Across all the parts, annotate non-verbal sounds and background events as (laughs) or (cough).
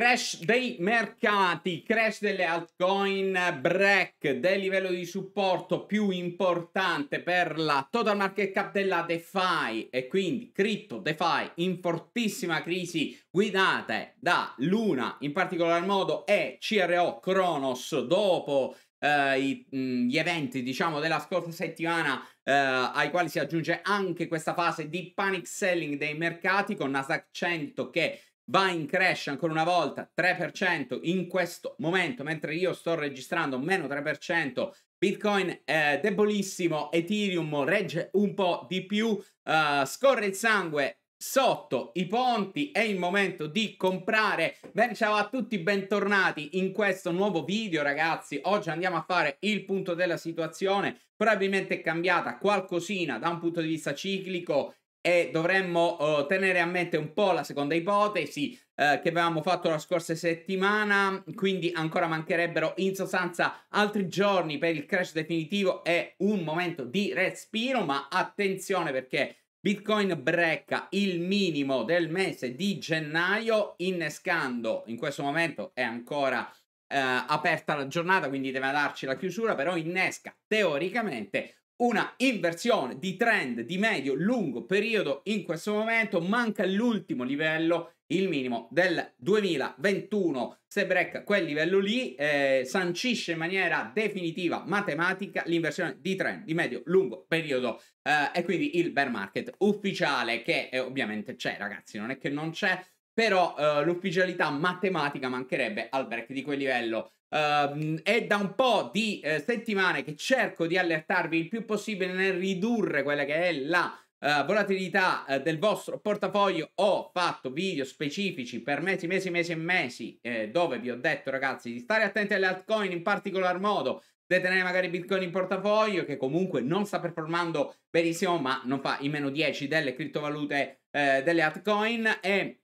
Crash dei mercati, crash delle altcoin, break del livello di supporto più importante per la total market cap della DeFi e quindi cripto DeFi in fortissima crisi guidate da Luna in particolar modo e CRO Kronos dopo Uh, i, mh, gli eventi diciamo della scorsa settimana uh, ai quali si aggiunge anche questa fase di panic selling dei mercati con Nasdaq 100 che va in crash ancora una volta 3% in questo momento mentre io sto registrando meno 3% Bitcoin è debolissimo Ethereum regge un po' di più uh, scorre il sangue sotto i ponti è il momento di comprare bene ciao a tutti bentornati in questo nuovo video ragazzi oggi andiamo a fare il punto della situazione probabilmente è cambiata qualcosina da un punto di vista ciclico e dovremmo uh, tenere a mente un po' la seconda ipotesi uh, che avevamo fatto la scorsa settimana, quindi ancora mancherebbero in sostanza altri giorni per il crash definitivo e un momento di respiro, ma attenzione perché Bitcoin brecca il minimo del mese di gennaio innescando in questo momento è ancora eh, aperta la giornata quindi deve darci la chiusura però innesca teoricamente una inversione di trend di medio-lungo periodo in questo momento, manca l'ultimo livello, il minimo del 2021. Se break quel livello lì, eh, sancisce in maniera definitiva matematica l'inversione di trend di medio-lungo periodo eh, e quindi il bear market ufficiale che eh, ovviamente c'è ragazzi, non è che non c'è, però eh, l'ufficialità matematica mancherebbe al break di quel livello Uh, è da un po' di eh, settimane che cerco di allertarvi il più possibile nel ridurre quella che è la uh, volatilità uh, del vostro portafoglio. Ho fatto video specifici per mesi, mesi, mesi e mesi eh, dove vi ho detto ragazzi di stare attenti alle altcoin in particolar modo. Detenere magari Bitcoin in portafoglio che comunque non sta performando benissimo ma non fa i meno 10 delle criptovalute eh, delle altcoin e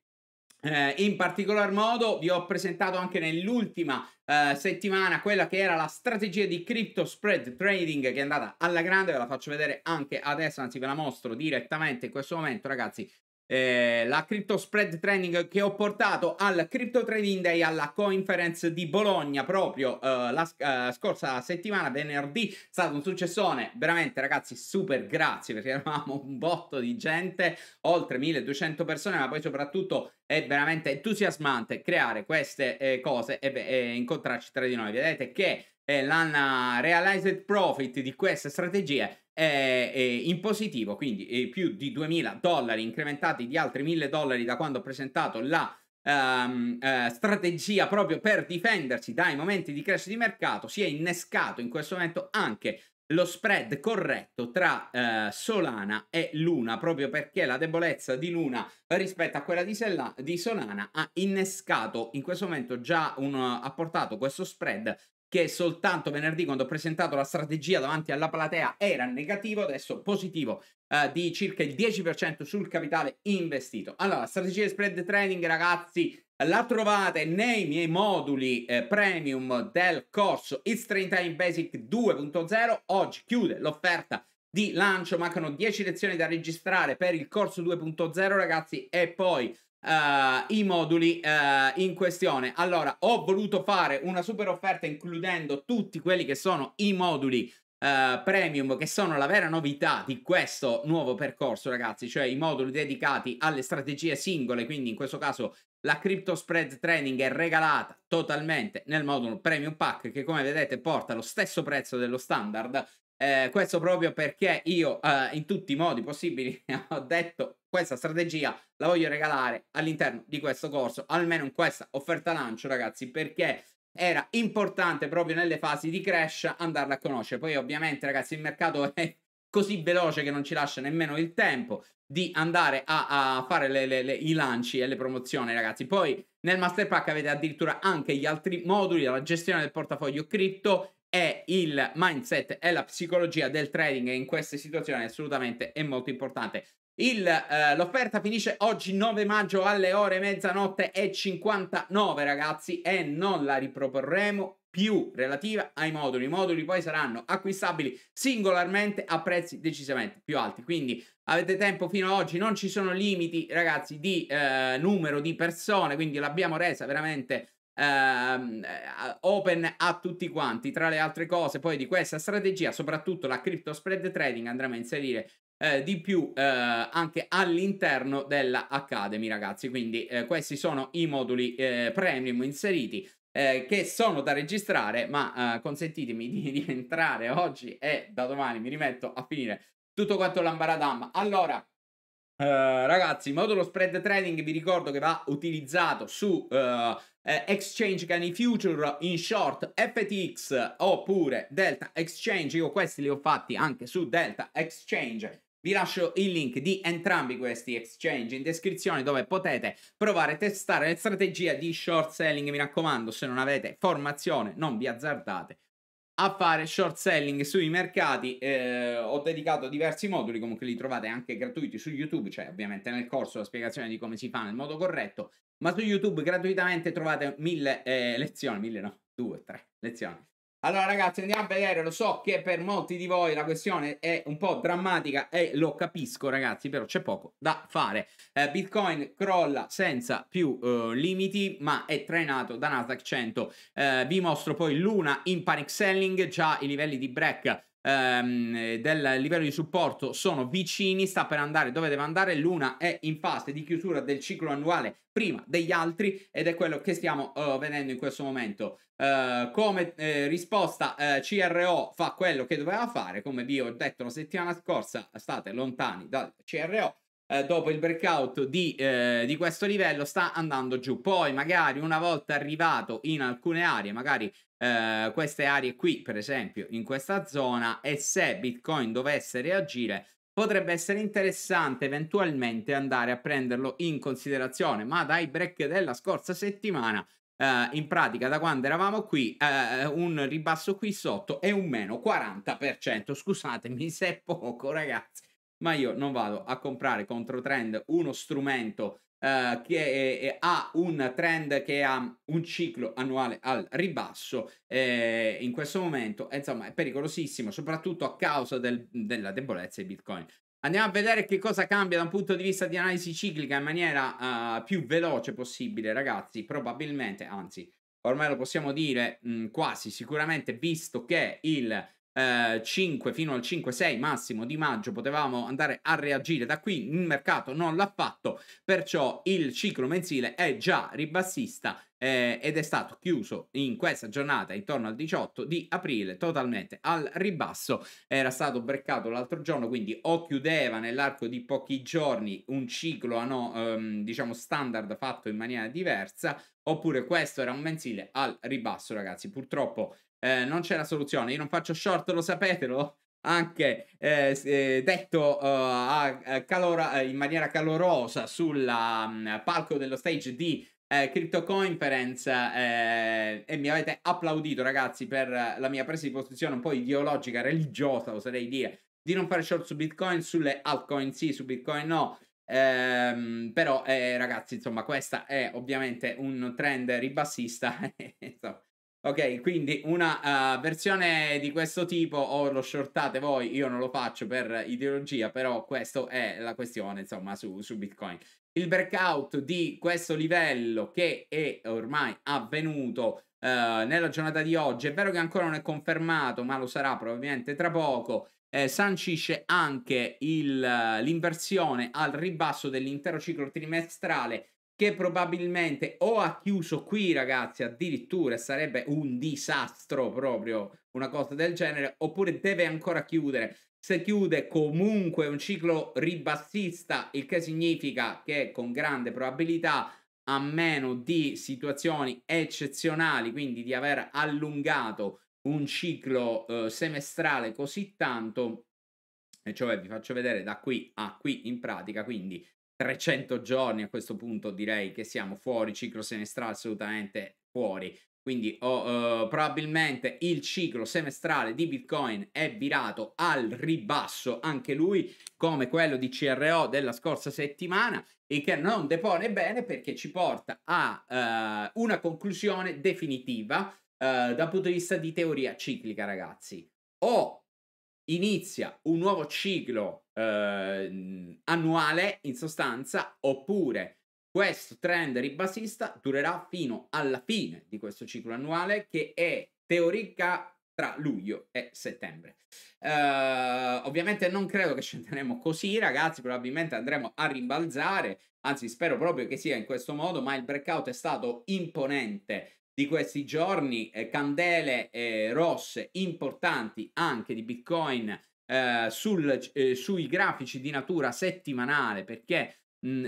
eh, in particolar modo vi ho presentato anche nell'ultima eh, settimana quella che era la strategia di crypto spread trading che è andata alla grande, ve la faccio vedere anche adesso, anzi ve la mostro direttamente in questo momento ragazzi, eh, la crypto spread training che ho portato al crypto trading day alla conference di Bologna proprio eh, la eh, scorsa settimana venerdì è stato un successone veramente ragazzi super grazie perché eravamo un botto di gente oltre 1200 persone ma poi soprattutto è veramente entusiasmante creare queste eh, cose e, e incontrarci tra di noi vedete che eh, l'hanno realized profit di queste strategie è, è in positivo, quindi eh, più di 2.000 dollari incrementati di altri 1.000 dollari da quando ho presentato la Um, eh, strategia proprio per difendersi dai momenti di crescita di mercato, si è innescato in questo momento anche lo spread corretto tra eh, Solana e Luna, proprio perché la debolezza di Luna rispetto a quella di, Sella- di Solana ha innescato in questo momento già un, ha portato questo spread che soltanto venerdì quando ho presentato la strategia davanti alla platea era negativo, adesso positivo eh, di circa il 10% sul capitale investito. Allora, la strategia di spread trading, ragazzi, la trovate nei miei moduli eh, premium del corso It's 30 Time Basic 2.0. Oggi chiude l'offerta di lancio, mancano 10 lezioni da registrare per il corso 2.0, ragazzi, e poi Uh, i moduli uh, in questione. Allora, ho voluto fare una super offerta includendo tutti quelli che sono i moduli uh, premium, che sono la vera novità di questo nuovo percorso, ragazzi, cioè i moduli dedicati alle strategie singole, quindi in questo caso la crypto spread Training è regalata totalmente nel modulo premium pack che come vedete porta lo stesso prezzo dello standard eh, questo proprio perché io eh, in tutti i modi possibili (laughs) ho detto questa strategia la voglio regalare all'interno di questo corso, almeno in questa offerta lancio ragazzi, perché era importante proprio nelle fasi di crash andarla a conoscere. Poi ovviamente ragazzi il mercato (laughs) è così veloce che non ci lascia nemmeno il tempo di andare a, a fare le, le, le, i lanci e le promozioni ragazzi. Poi nel master pack avete addirittura anche gli altri moduli, la gestione del portafoglio cripto è il mindset, e la psicologia del trading in queste situazioni assolutamente è molto importante. Il, eh, l'offerta finisce oggi 9 maggio alle ore mezzanotte e 59 ragazzi e non la riproporremo più relativa ai moduli. I moduli poi saranno acquistabili singolarmente a prezzi decisamente più alti. Quindi avete tempo fino ad oggi, non ci sono limiti ragazzi di eh, numero di persone, quindi l'abbiamo resa veramente ehm, eh, open a tutti quanti. Tra le altre cose, poi di questa strategia, soprattutto la crypto spread trading andremo a inserire eh, di più eh, anche all'interno della Academy, ragazzi. Quindi eh, questi sono i moduli eh, premium inseriti. Eh, che sono da registrare, ma consentitemi di (laughs) rientrare oggi e da domani mi rimetto a finire tutto quanto l'ambaradam. Allora, Uh, ragazzi, il modulo spread trading vi ricordo che va utilizzato su uh, Exchange Cani Future, in short FTX oppure Delta Exchange. Io questi li ho fatti anche su Delta Exchange. Vi lascio il link di entrambi questi exchange in descrizione dove potete provare a testare le strategie di short selling. Mi raccomando, se non avete formazione non vi azzardate a fare short selling sui mercati. Eh, ho dedicato diversi moduli, comunque li trovate anche gratuiti su YouTube, cioè ovviamente nel corso la spiegazione di come si fa nel modo corretto, ma su YouTube gratuitamente trovate mille eh, lezioni, mille no, due, tre lezioni allora ragazzi andiamo a vedere, lo so che per molti di voi la questione è un po' drammatica e lo capisco ragazzi, però c'è poco da fare. Eh, Bitcoin crolla senza più eh, limiti ma è trainato da Nasdaq 100. Eh, vi mostro poi Luna in panic selling, già i livelli di break ehm, eh, del livello di supporto sono vicini, sta per andare dove deve andare, l'una è in fase di chiusura del ciclo annuale prima degli altri ed è quello che stiamo uh, vedendo in questo momento. Uh, come uh, risposta CRO fa quello che doveva fare, come vi ho detto la settimana scorsa, state lontani dal CRO eh, dopo il breakout di, eh, di, questo livello sta andando giù. Poi magari una volta arrivato in alcune aree, magari eh, queste aree qui, per esempio in questa zona, e se Bitcoin dovesse reagire, potrebbe essere interessante eventualmente andare a prenderlo in considerazione. Ma dai break della scorsa settimana Uh, in pratica da quando eravamo qui uh, un ribasso qui sotto è un meno 40% scusatemi se è poco ragazzi ma io non vado a comprare contro trend uno strumento eh, che è, è, ha un trend che ha un ciclo annuale al ribasso eh, in questo momento, eh, insomma, è pericolosissimo, soprattutto a causa del, della debolezza di Bitcoin. Andiamo a vedere che cosa cambia da un punto di vista di analisi ciclica in maniera uh, più veloce possibile, ragazzi. Probabilmente, anzi, ormai lo possiamo dire mh, mm, quasi sicuramente, visto che il 5 eh, fino al 5-6 massimo di maggio potevamo andare a reagire da qui, il mercato non l'ha fatto, perciò il ciclo mensile è già ribassista eh, ed è stato chiuso in questa giornata intorno al 18 di aprile totalmente al ribasso era stato breccato l'altro giorno quindi o chiudeva nell'arco di pochi giorni un ciclo no, ehm, diciamo standard fatto in maniera diversa oppure questo era un mensile al ribasso ragazzi purtroppo eh, non c'è la soluzione io non faccio short lo sapete lo anche eh, eh, detto eh, a, eh, calora, eh, in maniera calorosa sul mm, palco dello stage di eh, Crypto Conference eh, e mi avete applaudito ragazzi per la mia presa di posizione un po' ideologica, religiosa oserei dire, di non fare short su Bitcoin, sulle altcoin sì, su Bitcoin no. Ehm, però eh, ragazzi insomma questa è ovviamente un trend ribassista (laughs) ok quindi una uh, versione di questo tipo o lo shortate voi io non lo faccio per ideologia però questa è la questione insomma su, su bitcoin il breakout di questo livello che è ormai avvenuto eh, nella giornata di oggi. È vero che ancora non è confermato, ma lo sarà probabilmente tra poco. Eh, sancisce anche il, eh, l'inversione al ribasso dell'intero ciclo trimestrale che probabilmente o ha chiuso qui ragazzi addirittura sarebbe un disastro proprio una cosa del genere oppure deve ancora chiudere si chiude comunque un ciclo ribassista, il che significa che con grande probabilità, a meno di situazioni eccezionali, quindi di aver allungato un ciclo eh, semestrale così tanto, e cioè vi faccio vedere da qui a qui in pratica, quindi 300 giorni a questo punto direi che siamo fuori, ciclo semestrale assolutamente fuori. Quindi oh, eh, probabilmente il ciclo semestrale di Bitcoin è virato al ribasso anche lui, come quello di CRO della scorsa settimana, e che non depone bene perché ci porta a eh, una conclusione definitiva eh, dal punto di vista di teoria ciclica, ragazzi. O inizia un nuovo ciclo eh, annuale, in sostanza, oppure questo trend ribassista durerà fino alla fine di questo ciclo annuale che è teorica tra luglio e settembre. Uh, ovviamente non credo che scenderemo così, ragazzi, probabilmente andremo a rimbalzare, anzi spero proprio che sia in questo modo, ma il breakout è stato imponente di questi giorni, eh, candele eh, rosse importanti anche di Bitcoin eh, sul, eh, sui grafici di natura settimanale, perché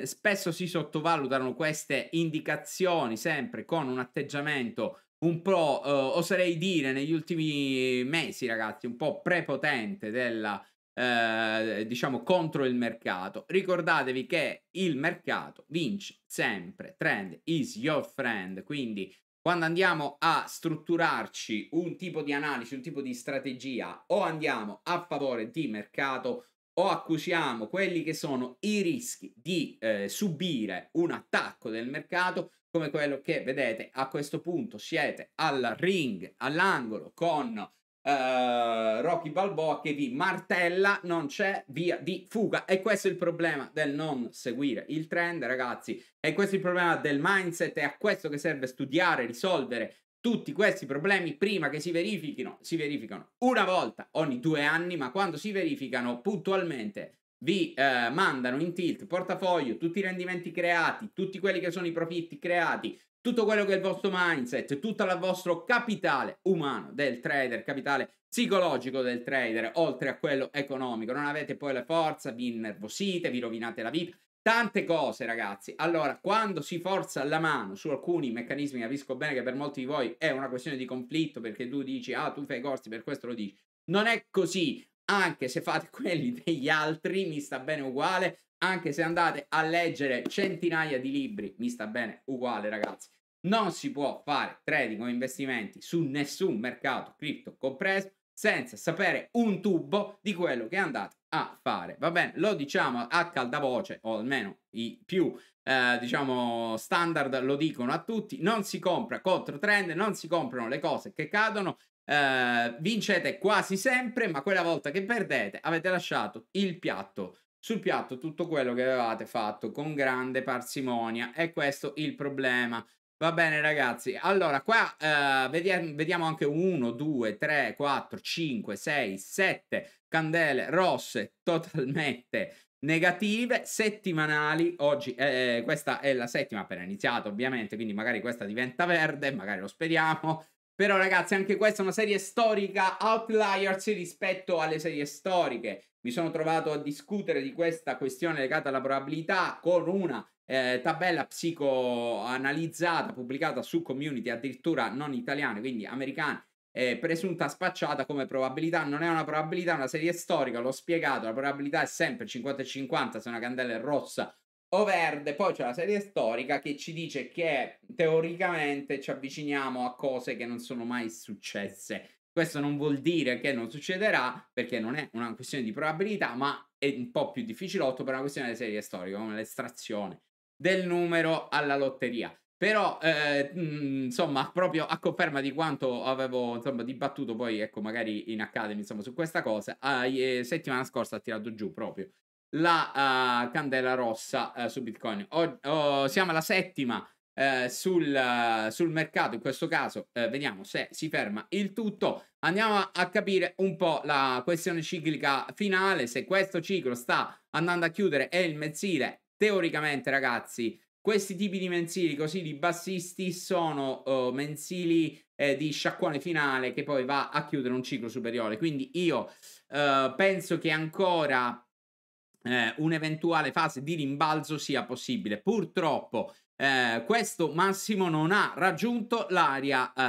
spesso si sottovalutano queste indicazioni sempre con un atteggiamento un po', eh, oserei dire, negli ultimi mesi, ragazzi, un po' prepotente della, eh, diciamo, contro il mercato. Ricordatevi che il mercato vince sempre. Trend is your friend. Quindi, quando andiamo a strutturarci un tipo di analisi, un tipo di strategia, o andiamo a favore di mercato o accusiamo quelli che sono i rischi di eh, subire un attacco del mercato come quello che vedete a questo punto siete al ring, all'angolo con eh, Rocky Balboa che vi martella, non c'è via di fuga e questo è il problema del non seguire il trend ragazzi e questo è il problema del mindset, è a questo che serve studiare, risolvere tutti questi problemi prima che si verifichino, si verificano una volta ogni due anni, ma quando si verificano puntualmente vi eh, mandano in tilt portafoglio, tutti i rendimenti creati, tutti quelli che sono i profitti creati, tutto quello che è il vostro mindset, tutto il vostro capitale umano del trader, capitale psicologico del trader, oltre a quello economico. Non avete poi la forza, vi innervosite, vi rovinate la vita. Tante cose, ragazzi. Allora, quando si forza la mano su alcuni meccanismi, capisco bene che per molti di voi è una questione di conflitto perché tu dici, ah, tu fai i corsi, per questo lo dici. Non è così. Anche se fate (laughs) quelli degli altri, mi sta bene uguale. Anche se andate a leggere centinaia di libri, mi sta bene uguale, ragazzi. Non si può fare trading o investimenti su nessun mercato cripto compreso senza sapere un tubo di quello che andate a fare. Va bene, lo diciamo a calda voce, o almeno i più, eh, diciamo, standard lo dicono a tutti, non si compra contro trend, non si comprano le cose che cadono, eh, vincete quasi sempre, ma quella volta che perdete avete lasciato il piatto sul piatto tutto quello che avevate fatto con grande parsimonia e questo è il problema Va bene ragazzi, allora qua eh, vediamo, eh, vediamo, anche 1, 2, 3, 4, 5, 6, 7 candele rosse totalmente negative, settimanali, oggi eh, eh, questa è la settima appena iniziata ovviamente, quindi magari questa diventa verde, magari lo speriamo, però ragazzi anche questa è una serie storica, outliers rispetto alle serie storiche, mi sono trovato a discutere di questa questione legata alla probabilità con una eh, tabella psicoanalizzata pubblicata su community addirittura non italiane, quindi americane, eh, presunta spacciata come probabilità. Non è una probabilità, è una serie storica, l'ho spiegato, la probabilità è sempre 50 50 se una candela è rossa o verde. Poi c'è la serie storica che ci dice che teoricamente ci avviciniamo a cose che non sono mai successe. Questo non vuol dire che non succederà, perché non è una questione di probabilità, ma è un po' più difficilotto per una questione di serie storica, come l'estrazione del numero alla lotteria. Però, eh, mm, insomma, proprio a conferma di quanto avevo insomma, dibattuto poi, ecco, magari in Academy, insomma, su questa cosa, eh, settimana scorsa ha tirato giù proprio la uh, candela rossa uh, su Bitcoin. O, oh, siamo alla settima uh, sul, sul, mercato, in questo caso vediamo se si ferma il tutto. Andiamo a, a capire un po' la questione ciclica finale, se questo ciclo sta andando a chiudere e il mensile Teoricamente, ragazzi, questi tipi di mensili così di bassisti sono uh, mensili eh, di sciacquone finale che poi va a chiudere un ciclo superiore. Quindi io uh, penso che ancora eh, un'eventuale fase di rimbalzo sia possibile. Purtroppo eh, questo massimo non ha raggiunto l'area eh,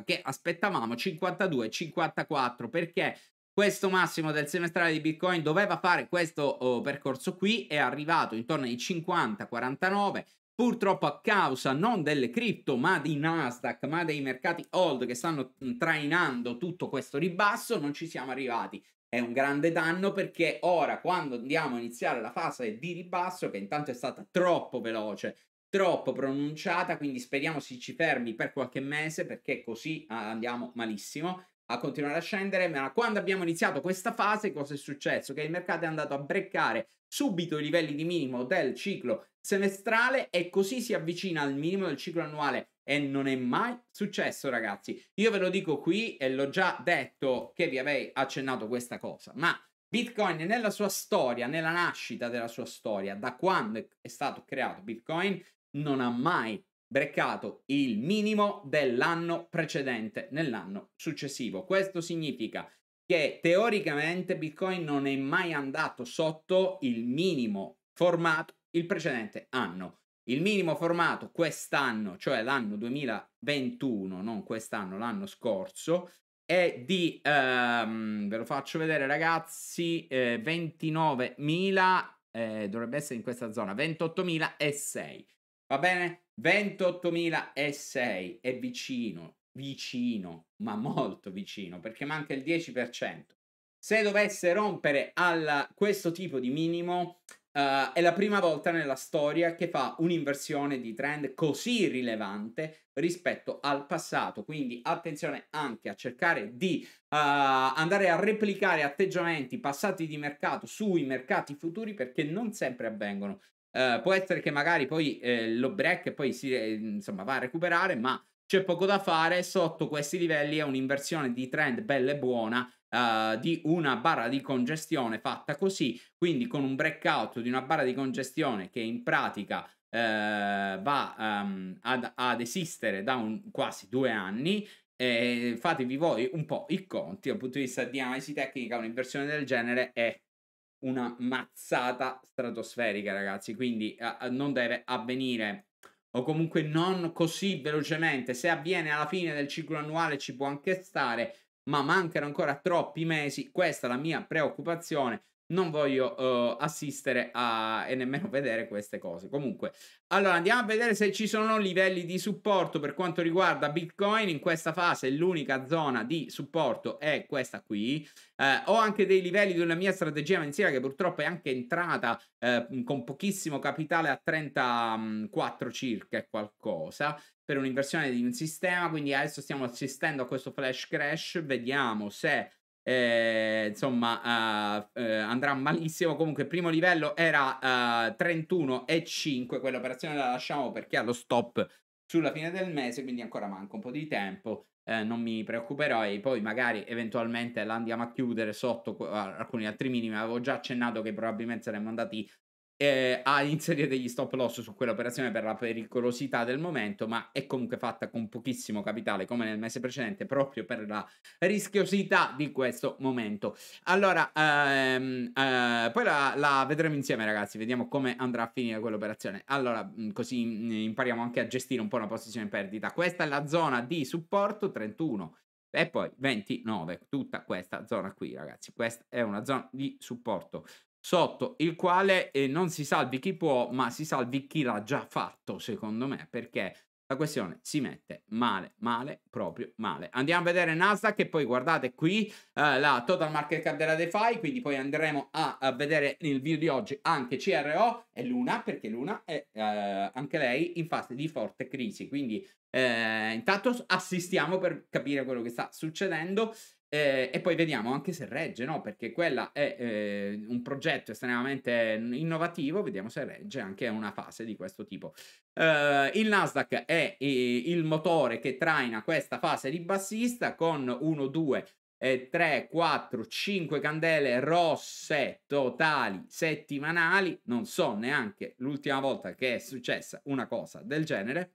eh, che aspettavamo 52-54 perché questo massimo del semestrale di Bitcoin doveva fare questo oh, percorso qui, è arrivato intorno ai 50-49, purtroppo a causa non delle cripto ma di Nasdaq, ma dei mercati old che stanno trainando tutto questo ribasso, non ci siamo arrivati. È un grande danno perché ora quando andiamo a iniziare la fase di ribasso, che intanto è stata troppo veloce, troppo pronunciata, quindi speriamo si ci fermi per qualche mese perché così ah, andiamo malissimo a continuare a scendere, ma quando abbiamo iniziato questa fase cosa è successo? Che il mercato è andato a breccare subito i livelli di minimo del ciclo semestrale e così si avvicina al minimo del ciclo annuale e non è mai successo ragazzi. Io ve lo dico qui e l'ho già detto che vi avrei accennato questa cosa, ma Bitcoin nella sua storia, nella nascita della sua storia, da quando è stato creato Bitcoin, non ha mai breccato il minimo dell'anno precedente nell'anno successivo. Questo significa che teoricamente Bitcoin non è mai andato sotto il minimo formato il precedente anno. Il minimo formato quest'anno, cioè l'anno 2021, non quest'anno, l'anno scorso, è di, ehm, ve lo faccio vedere ragazzi, eh, 29.000, eh, dovrebbe essere in questa zona, 28.006. Va bene? 28.006 è vicino, vicino, ma molto vicino, perché manca il 10%. Se dovesse rompere alla, questo tipo di minimo, uh, è la prima volta nella storia che fa un'inversione di trend così rilevante rispetto al passato. Quindi attenzione anche a cercare di uh, andare a replicare atteggiamenti passati di mercato sui mercati futuri perché non sempre avvengono. Eh, può essere che magari poi eh, lo break e poi si, eh, insomma, va a recuperare, ma c'è poco da fare. Sotto questi livelli è un'inversione di trend bella e buona. Uh, di una barra di congestione fatta così, quindi con un breakout di una barra di congestione che in pratica uh, va um, ad, ad, esistere da un, quasi due anni. E fatevi voi un po' i conti dal punto di vista di analisi tecnica, un'inversione del genere è una mazzata stratosferica, ragazzi. Quindi uh, non deve avvenire o comunque non così velocemente. Se avviene alla fine del ciclo annuale ci può anche stare, ma mancano ancora troppi mesi. Questa è la mia preoccupazione non voglio uh, assistere a... e nemmeno (laughs) vedere queste cose. Comunque, allora andiamo a vedere se ci sono livelli di supporto per quanto riguarda Bitcoin. In questa fase l'unica zona di supporto è questa qui. Eh, ho anche dei livelli della mia strategia mensile che purtroppo è anche entrata eh, con pochissimo capitale a 34 circa e qualcosa per un'inversione di un sistema. Quindi adesso stiamo assistendo a questo flash crash. Vediamo se eh, insomma eh, eh, andrà malissimo comunque il primo livello era eh, 31 e 5 quell'operazione la lasciamo perché ha lo stop sulla fine del mese quindi ancora manca un po' di tempo eh, non mi preoccuperò e poi magari eventualmente la andiamo a chiudere sotto alcuni altri minimi avevo già accennato che probabilmente saremmo andati eh, a inserire degli stop loss su quell'operazione per la pericolosità del momento, ma è comunque fatta con pochissimo capitale come nel mese precedente proprio per la rischiosità di questo momento. Allora, ehm, eh, poi la, la, vedremo insieme ragazzi, vediamo come andrà a finire quell'operazione. Allora, mm, così mm, impariamo anche a gestire un po' una posizione in perdita. Questa è la zona di supporto 31. E poi 29, tutta questa zona qui ragazzi, questa è una zona di supporto sotto il quale eh, non si salvi chi può, ma si salvi chi l'ha già fatto, secondo me, perché la questione si mette male, male, proprio male. Andiamo a vedere Nasdaq e poi guardate qui eh, la total market cap della DeFi, quindi poi andremo a, a, vedere nel video di oggi anche CRO e Luna, perché Luna è eh, anche lei in fase di forte crisi, quindi eh, intanto assistiamo per capire quello che sta succedendo eh, e poi vediamo anche se regge, no? Perché quella è eh, un progetto estremamente innovativo, vediamo se regge anche una fase di questo tipo. Eh, il Nasdaq è il motore che traina questa fase ribassista con 1, 2, 3, 4, 5 candele rosse totali settimanali. Non so neanche l'ultima volta che è successa una cosa del genere.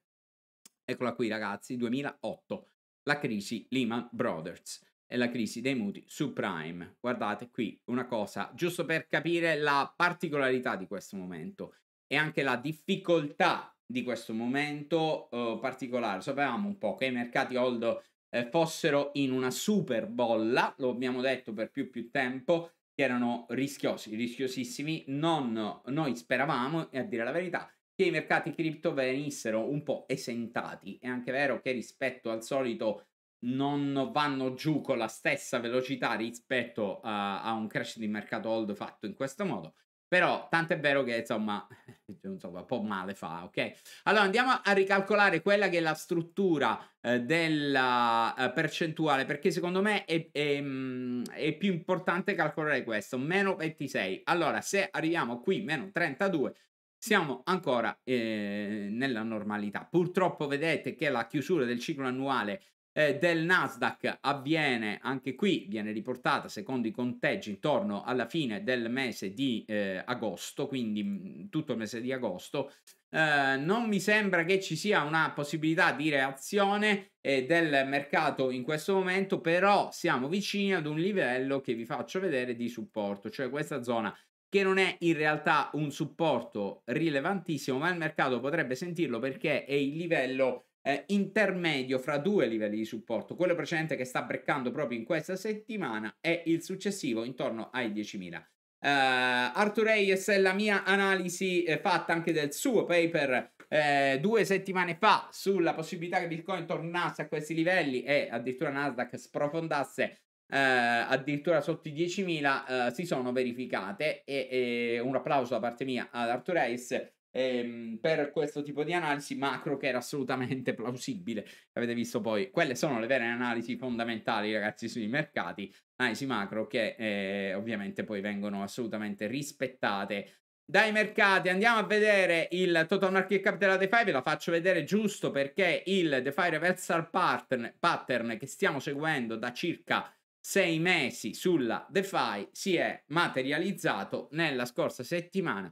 Eccola qui ragazzi, 2008, la crisi Lehman Brothers è la crisi dei mutui subprime. Guardate qui una cosa, giusto per capire la particolarità di questo momento e anche la difficoltà di questo momento eh, particolare. Sapevamo un po' che i mercati hold eh, fossero in una super bolla, lo abbiamo detto per più più tempo, che erano rischiosi, rischiosissimi, non noi speravamo, e a dire la verità, che i mercati cripto venissero un po' esentati. È anche vero che rispetto al solito non vanno giù con la stessa velocità rispetto a, a un crash di mercato hold fatto in questo modo. Però tanto è vero che insomma, (laughs) cioè, insomma, un po' male fa, ok? Allora andiamo a ricalcolare quella che è la struttura eh, della eh, percentuale, perché secondo me è, è, mm, è, più importante calcolare questo, meno 26. Allora se arriviamo qui, meno 32, siamo ancora eh, nella normalità. Purtroppo vedete che la chiusura del ciclo annuale eh, del Nasdaq avviene anche qui, viene riportata secondo i conteggi intorno alla fine del mese di eh, agosto, quindi mm, tutto il mese di agosto. Eh, non mi sembra che ci sia una possibilità di reazione eh, del mercato in questo momento, però siamo vicini ad un livello che vi faccio vedere di supporto, cioè questa zona che non è in realtà un supporto rilevantissimo, ma il mercato potrebbe sentirlo perché è il livello eh, intermedio fra due livelli di supporto, quello precedente che sta breccando proprio in questa settimana e il successivo intorno ai 10.000. Uh, eh, Arthur Reyes è la mia analisi eh, fatta anche del suo paper eh, due settimane fa sulla possibilità che Bitcoin tornasse a questi livelli e addirittura Nasdaq sprofondasse eh, addirittura sotto i 10.000 eh, si sono verificate e, e, un applauso da parte mia ad Arthur Ace ehm, per questo tipo di analisi macro che era assolutamente plausibile. Avete visto poi, quelle sono le vere analisi fondamentali ragazzi sui mercati, analisi macro che eh, ovviamente poi vengono assolutamente rispettate dai mercati andiamo a vedere il total market cap della DeFi ve la faccio vedere giusto perché il DeFi reversal pattern, pattern che stiamo seguendo da circa sei mesi sulla DeFi si è materializzato nella scorsa settimana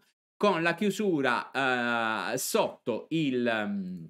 con la chiusura eh, sotto il um,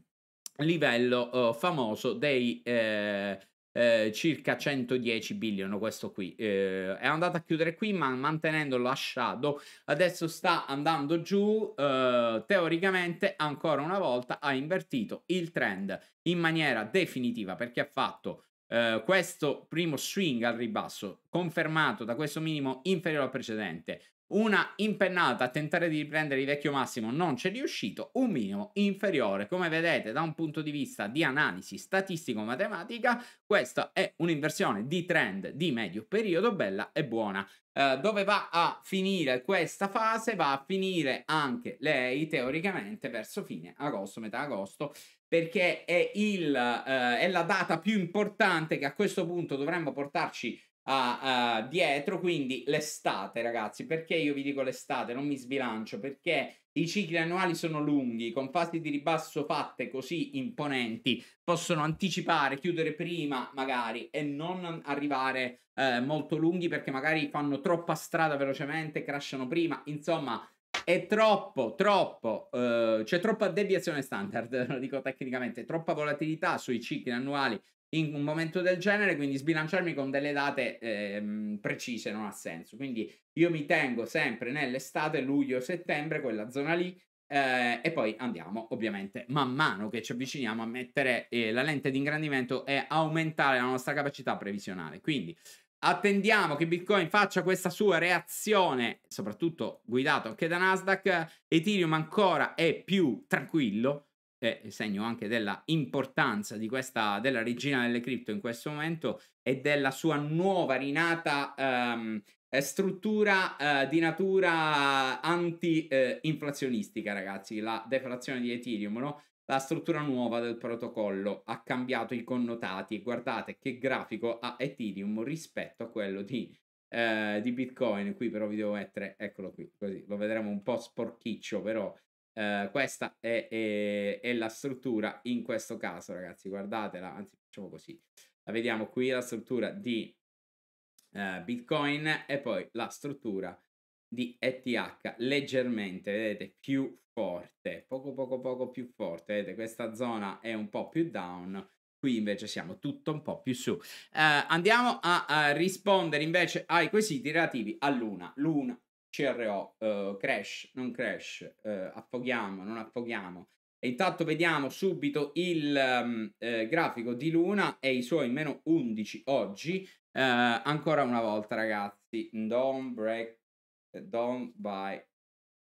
livello eh, famoso dei eh, eh, circa 110 billion questo qui eh, è andato a chiudere qui ma mantenendo lasciato adesso sta andando giù teoricamente ancora una volta ha invertito il trend in maniera definitiva perché ha fatto Uh, questo primo swing al ribasso confermato da questo minimo inferiore al precedente una impennata a tentare di riprendere il vecchio massimo non c'è riuscito, un minimo inferiore. Come vedete da un punto di vista di analisi statistico-matematica, questa è un'inversione di trend di medio periodo bella e buona. Eh, dove va a finire questa fase? Va a finire anche lei teoricamente verso fine agosto, metà agosto, perché è, il, eh, è la data più importante che a questo punto dovremmo portarci a, uh, dietro. Quindi l'estate, ragazzi, perché io vi dico l'estate, non mi sbilancio, perché i cicli annuali sono lunghi, con fasi di ribasso fatte così imponenti, possono anticipare, chiudere prima magari e non arrivare eh, molto lunghi perché magari fanno troppa strada velocemente, crashano prima, insomma è troppo, troppo, eh, c'è troppa deviazione standard, (laughs) lo dico tecnicamente, troppa volatilità sui cicli annuali in un momento del genere, quindi sbilanciarmi con delle date ehm, precise non ha senso. Quindi io mi tengo sempre nell'estate, luglio, settembre, quella zona lì, eh, e poi andiamo ovviamente man mano che ci avviciniamo a mettere eh, la lente di ingrandimento e aumentare la nostra capacità previsionale. Quindi attendiamo che Bitcoin faccia questa sua reazione, soprattutto guidato anche da Nasdaq, Ethereum ancora è più tranquillo è segno anche della importanza di questa, della regina delle cripto in questo momento e della sua nuova rinata ehm, eh, struttura eh, di natura anti-inflazionistica, eh, ragazzi, la deflazione di Ethereum, no? La struttura nuova del protocollo ha cambiato i connotati. Guardate che grafico ha Ethereum rispetto a quello di, eh, di Bitcoin. Qui però vi devo mettere, eccolo qui, così lo vedremo un po' sporchiccio, però Ehm, questa è, è, è, la struttura in questo caso, ragazzi. Guardatela, anzi, facciamo così: la vediamo qui la struttura di uh, Bitcoin e poi la struttura di ETH leggermente, vedete, più forte, poco poco poco più forte. Vedete, questa zona è un po' più down. Qui invece siamo tutto un po' più su. Uh, andiamo a, a rispondere invece ai quesiti relativi a Luna. Luna, CRO, eh, crash, non crash, eh, affoghiamo, non affoghiamo. E intanto vediamo subito il um, eh, grafico di Luna e i suoi meno 11 oggi. Eh, ancora una volta ragazzi, don't break, don't buy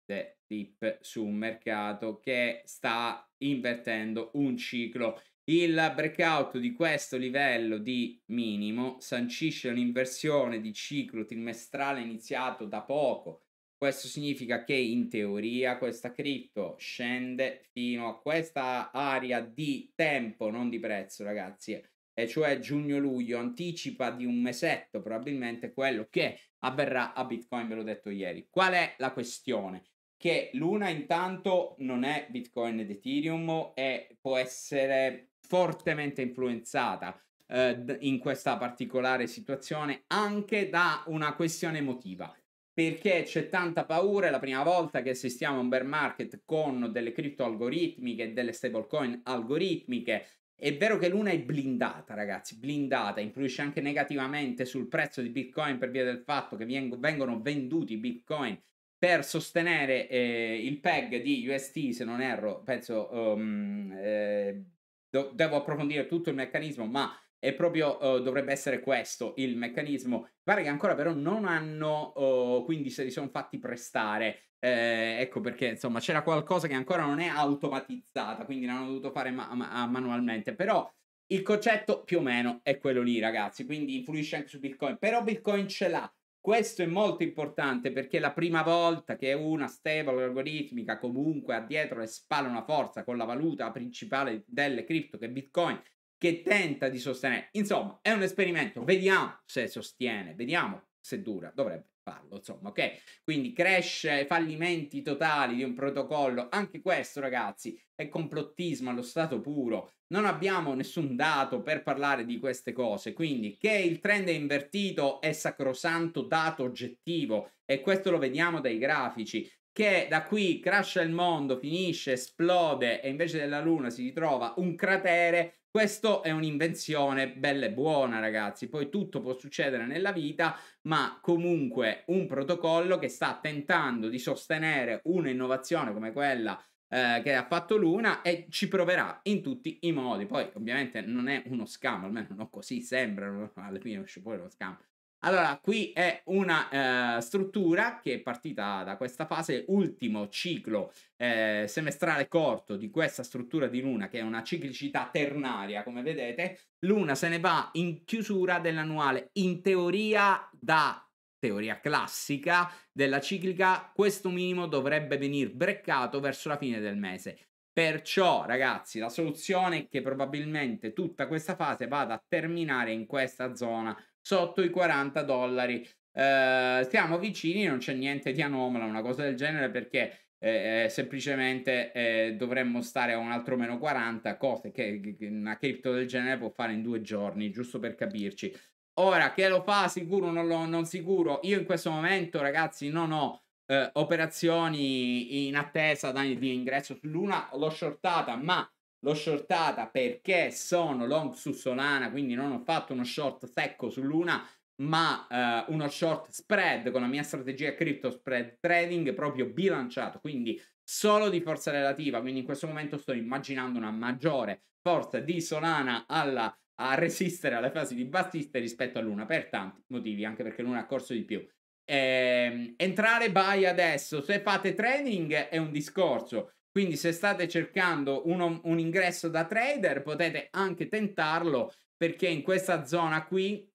the dip su un mercato che sta invertendo un ciclo il breakout di questo livello di minimo sancisce un'inversione di ciclo trimestrale iniziato da poco. Questo significa che in teoria questa cripto scende fino a questa area di tempo, non di prezzo, ragazzi, e cioè giugno-luglio, anticipa di un mesetto probabilmente quello che avverrà a Bitcoin, ve l'ho detto ieri. Qual è la questione? Che l'una intanto non è Bitcoin ed Ethereum e può essere fortemente influenzata eh, in questa particolare situazione anche da una questione emotiva. Perché c'è tanta paura, è la prima volta che assistiamo a un bear market con delle cripto algoritmiche e delle stablecoin algoritmiche. È vero che l'una è blindata, ragazzi, blindata, influisce anche negativamente sul prezzo di Bitcoin per via del fatto che vengono venduti Bitcoin per sostenere eh, il PEG di UST, se non erro, penso um, eh, do- devo approfondire tutto il meccanismo, ma è proprio uh, dovrebbe essere questo il meccanismo. Pare che ancora però non hanno, uh, quindi se li sono fatti prestare. Eh, ecco perché insomma c'era qualcosa che ancora non è automatizzata, quindi l'hanno dovuto fare ma- ma- manualmente. Però il concetto più o meno è quello lì, ragazzi. Quindi influisce anche su Bitcoin. Però Bitcoin ce l'ha questo è molto importante perché la prima volta che una stable algoritmica comunque ha dietro le spalle una forza con la valuta principale delle cripto che è Bitcoin che tenta di sostenere. Insomma, è un esperimento, vediamo se sostiene, vediamo se dura, dovrebbe fallo, insomma, ok? Quindi crash, fallimenti totali di un protocollo, anche questo ragazzi è complottismo allo stato puro, non abbiamo nessun dato per parlare di queste cose, quindi che il trend è invertito è sacrosanto dato oggettivo e questo lo vediamo dai grafici, che da qui crasha il mondo, finisce, esplode e invece della Luna si ritrova un cratere, questo è un'invenzione bella e buona, ragazzi. Poi tutto può succedere nella vita, ma comunque un protocollo che sta tentando di sostenere un'innovazione come quella eh, che ha fatto Luna e ci proverà in tutti i modi. Poi, ovviamente, non è uno scam, almeno non così sembra, (laughs) alla fine poi lo scam. Allora, qui è una eh, struttura che è partita da questa fase, ultimo ciclo eh, semestrale corto di questa struttura di luna, che è una ciclicità ternaria, come vedete. Luna se ne va in chiusura dell'annuale, in teoria da teoria classica della ciclica, questo minimo dovrebbe venire breccato verso la fine del mese. Perciò, ragazzi, la soluzione è che probabilmente tutta questa fase vada a terminare in questa zona sotto i 40 dollari. Eh, siamo vicini, non c'è niente di anomalo, una cosa del genere perché eh, eh semplicemente eh, dovremmo stare a un altro meno 40, cose che, una cripto del genere può fare in due giorni, giusto per capirci. Ora, che lo fa sicuro o non, lo, non sicuro? Io in questo momento, ragazzi, non ho eh, operazioni in attesa di ingresso su Luna, l'ho shortata, ma l'ho shortata perché sono long su Solana, quindi non ho fatto uno short secco su Luna, ma eh, uno short spread con la mia strategia crypto spread trading proprio bilanciato, quindi solo di forza relativa, quindi in questo momento sto immaginando una maggiore forza di Solana alla, a resistere alle fasi di Battista rispetto a Luna, per tanti motivi, anche perché Luna ha corso di più. Ehm, entrare buy adesso, se fate trading è un discorso, quindi se state cercando un, un ingresso da trader potete anche tentarlo perché in questa zona qui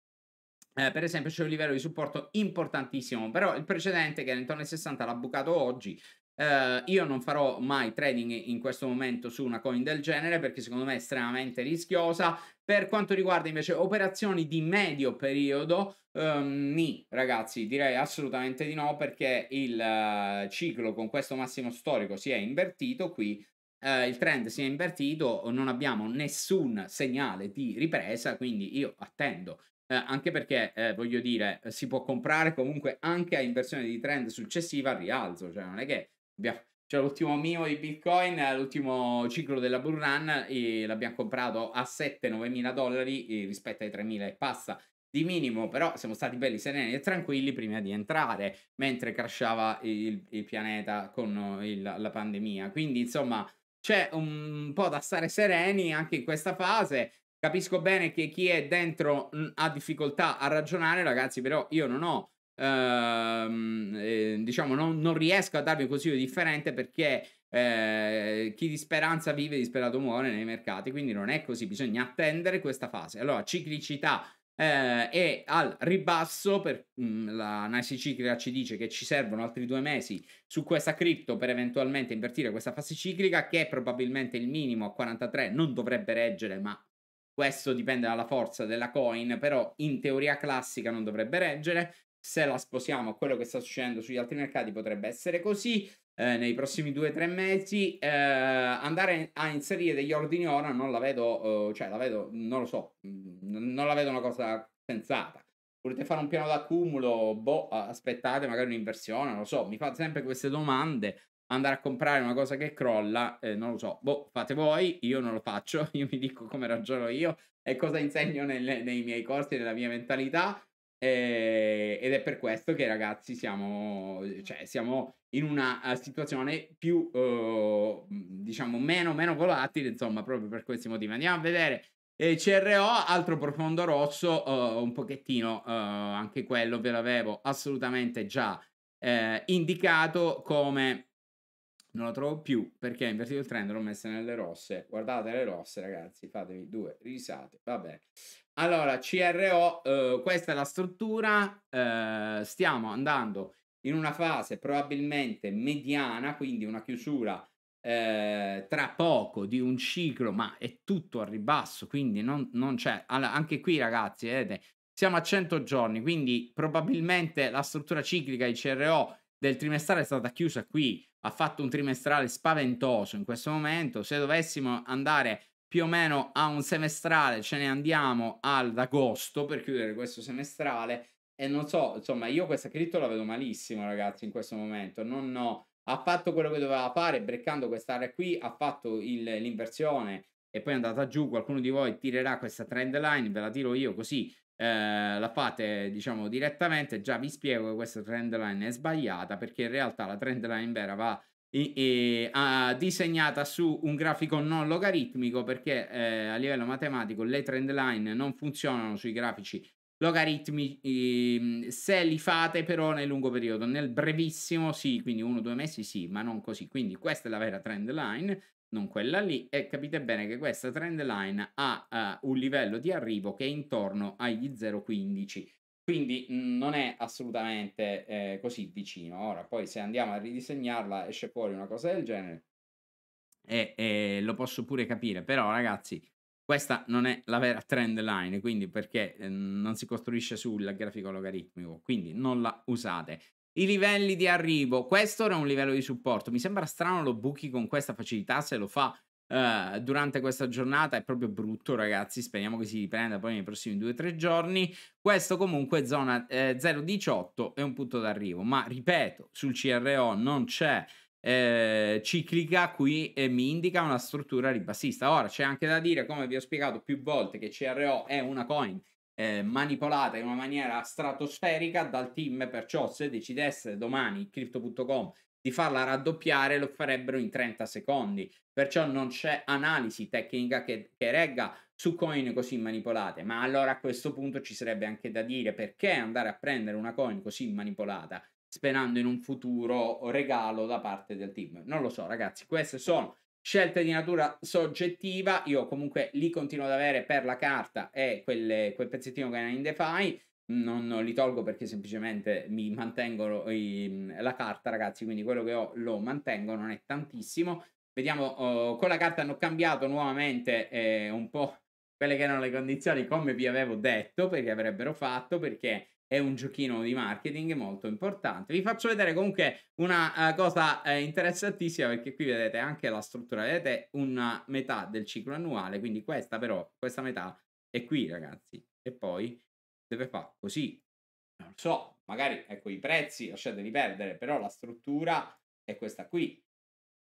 eh, per esempio c'è un livello di supporto importantissimo, però il precedente che era intorno ai 60 l'ha bucato oggi. Eh, io non farò mai trading in questo momento su una coin del genere perché secondo me è estremamente rischiosa. Per quanto riguarda invece operazioni di medio periodo, Um, ni, ragazzi, direi assolutamente di no perché il uh, ciclo con questo massimo storico si è invertito qui. Uh, il trend si è invertito, non abbiamo nessun segnale di ripresa, quindi io attendo. Uh, anche perché, voglio dire, si può comprare comunque anche a inversione di trend successiva al rialzo, cioè non è che abbiamo... Cioè, l'ultimo mio di Bitcoin, l'ultimo ciclo della bull run, l'abbiamo comprato a 7-9 mila dollari rispetto ai 3 mila e passa di minimo, però siamo stati belli sereni e tranquilli prima di entrare, mentre crashava il, il pianeta con eh, il, la pandemia. Quindi, insomma, c'è un po' da stare sereni anche in questa fase. Capisco bene che chi è dentro mm, ha difficoltà a ragionare, ragazzi, però io non ho. Ehm, eh, diciamo non, non, riesco a darvi un consiglio differente perché eh, chi di speranza vive disperato muore nei mercati quindi non è così bisogna attendere questa fase allora ciclicità eh, e al ribasso per, mh, mhmm, la Nice ciclica ci dice che ci servono altri due mesi su questa cripto per eventualmente invertire questa fase ciclica che probabilmente il minimo a 43 non dovrebbe reggere ma questo dipende dalla forza della coin però in teoria classica non dovrebbe reggere se la sposiamo a quello che sta succedendo sugli altri mercati potrebbe essere così eh, nei prossimi due o tre mesi, eh, andare a inserire degli ordini ora non la vedo, eh, cioè la vedo, non lo so, non la vedo una cosa sensata. Volete fare un piano d'accumulo? Boh, aspettate magari un'inversione, non lo so, mi fate sempre queste domande. Andare a comprare una cosa che crolla, eh, non lo so, boh, fate voi, io non lo faccio, (laughs) io mi dico come ragiono io e cosa insegno nel, nei miei corsi, nella mia mentalità eh, ed è per questo che ragazzi siamo, cioè, siamo in una eh, situazione più, eh, diciamo, meno, meno volatile, insomma, proprio per questi motivi. Andiamo a vedere e eh, CRO, altro profondo rosso, uh, un pochettino, uh, anche quello ve l'avevo assolutamente già uh, indicato come... Non lo trovo più perché ho invertito il trend, l'ho messo nelle rosse. Guardate le rosse, ragazzi, fatevi due risate. va bene. Allora, CRO, eh, uhm, questa è la struttura, eh, stiamo andando in una fase probabilmente mediana, quindi una chiusura eh, tra poco di un ciclo, ma è tutto a ribasso, quindi non, non c'è. Allora, anche qui ragazzi, vedete, siamo a 100 giorni, quindi probabilmente la struttura ciclica di CRO del trimestrale è stata chiusa qui, ha fatto un trimestrale spaventoso in questo momento, se dovessimo andare più o meno a un semestrale ce ne andiamo ad agosto per chiudere questo semestrale e non so, insomma, io questa cripto la vedo malissimo, ragazzi, in questo momento. Non ho, ha fatto quello che doveva fare, breccando quest'area qui, ha fatto il, l'inversione e poi è andata giù. Qualcuno di voi tirerà questa trend line, ve la tiro io così. Eh, la fate diciamo direttamente già vi spiego che questa trend line è sbagliata perché in realtà la trend line vera va e, uh, disegnata su un grafico non logaritmico perché eh, a livello matematico le trend line non funzionano sui grafici logaritmi ehm, se li fate però nel lungo periodo nel brevissimo sì quindi uno o due mesi sì ma non così quindi questa è la vera trend line non quella lì e capite bene che questa trend line ha uh, un livello di arrivo che è intorno agli 0,15 quindi mhmm, non è assolutamente eh, così vicino. Ora, poi se andiamo a ridisegnarla esce fuori una cosa del genere. E, e ehm, lo posso pure capire, però ragazzi, questa non è la vera trend line, quindi perché eh, non si costruisce sul grafico logaritmico, quindi non la usate. I livelli di arrivo, questo era un livello di supporto, mi sembra strano lo buchi con questa facilità se lo fa eh, durante questa giornata. È proprio brutto, ragazzi. Speriamo che si riprenda poi nei prossimi 2-3 giorni. Questo comunque zona eh, 0,18 è un punto d'arrivo, ma ripeto, sul CRO non c'è eh, ciclica qui e mi indica una struttura ribassista. Ora c'è anche da dire, come vi ho spiegato più volte, che CRO è una coin eh, manipolata in una maniera stratosferica dal team, perciò se decidesse domani crypto.com di farla raddoppiare lo farebbero in 30 secondi. Perciò non c'è analisi tecnica che, che regga su coin così manipolate. Ma allora a questo punto ci sarebbe anche da dire perché andare a prendere una coin così manipolata sperando in un futuro regalo da parte del team. Non lo so, ragazzi, queste sono scelte di natura soggettiva. Io comunque li continuo ad avere per la carta e quelle, quel pezzettino che era in DeFi non li tolgo perché semplicemente mi mantengo la carta, ragazzi. Quindi quello che ho lo mantengo, non è tantissimo. Vediamo, oh, con la carta hanno cambiato nuovamente eh, un po' quelle che erano le condizioni, come vi avevo detto, perché avrebbero fatto, perché è un giochino di marketing molto importante. Vi faccio vedere comunque una uh, cosa uh, interessantissima, perché qui vedete anche la struttura, vedete una metà del ciclo annuale, quindi questa però, questa metà è qui, ragazzi. E poi deve fare così. Non so, magari ecco i prezzi, lasciateli perdere, però la struttura è questa qui.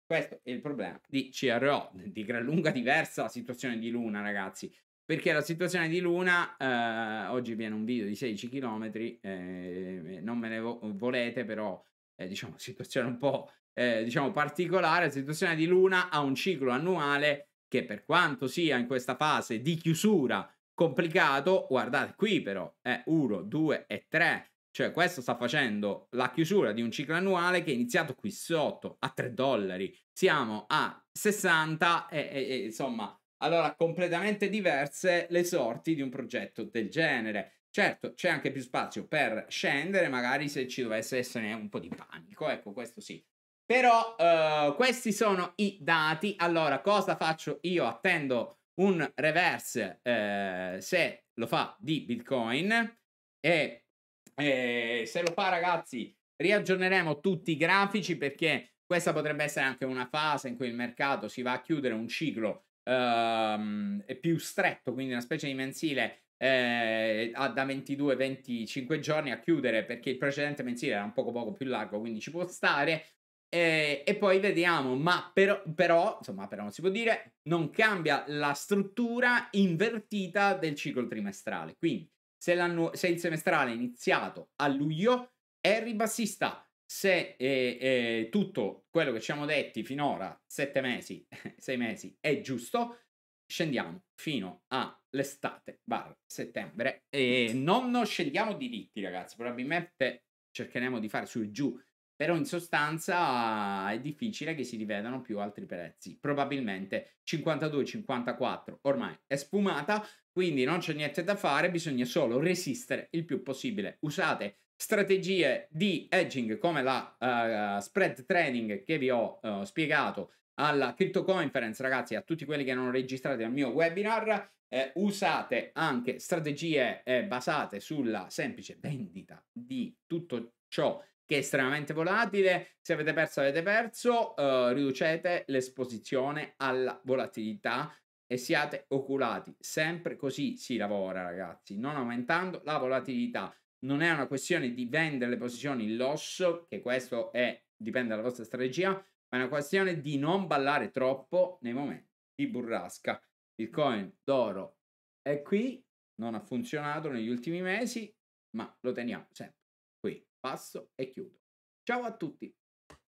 Questo è il problema di CRO, di gran lunga diversa la situazione di Luna, ragazzi. Perché la situazione di Luna, eh, oggi viene un video di 16 km, eh, non me ne vo- volete, però eh, diciamo, (laughs) situazione un po' eh, diciamo particolare, la situazione di Luna ha un ciclo annuale che per quanto sia in questa fase di chiusura complicato, guardate qui però, è 1, 2 e 3, cioè questo sta facendo la chiusura di un ciclo annuale che è iniziato qui sotto a 3 dollari, siamo a 60 e, e, e insomma, allora completamente diverse le sorti di un progetto del genere. Certo, c'è anche più spazio per scendere, magari se ci dovesse essere un po' di panico, ecco, questo sì. Però eh, questi sono i dati. Allora, cosa faccio io? Attendo un reverse eh, se lo fa di Bitcoin e eh, se lo fa ragazzi riaggiorneremo tutti i grafici perché questa potrebbe essere anche una fase in cui il mercato si va a chiudere un ciclo ehm, più stretto, quindi una specie di mensile eh, da 22-25 giorni a chiudere perché il precedente mensile era un poco poco più largo, quindi ci può stare, e, eh, e, poi vediamo, ma però, però, insomma, però non si può dire, non cambia la struttura invertita del ciclo trimestrale. Quindi, se, se il semestrale è iniziato a luglio, è ribassista. Se eh, eh, tutto quello che ci siamo detti finora, 7 mesi, 6 (laughs) mesi, è giusto, scendiamo fino all'estate, barra settembre. E non scendiamo diritti, ragazzi. Probabilmente cercheremo di fare su e giù però in sostanza è difficile che si rivedano più altri prezzi. Probabilmente 52-54 ormai è sfumata, quindi non c'è niente da fare, bisogna solo resistere il più possibile. Usate strategie di edging come la uh, spread trading che vi ho uh, spiegato alla Crypto Conference, ragazzi, a tutti quelli che non registrate al mio webinar, eh, usate anche strategie eh, basate sulla semplice vendita di tutto ciò che è estremamente volatile. Se avete perso, avete perso, eh, riducete l'esposizione alla volatilità e siate oculati. Sempre così si lavora, ragazzi, non aumentando la volatilità. Non è una questione di vendere le posizioni in loss, che questo è, dipende dalla vostra strategia, ma è una questione di non ballare troppo nei momenti di burrasca. Il coin d'oro è qui, non ha funzionato negli ultimi mesi, ma lo teniamo sempre passo e chiudo. Ciao a tutti!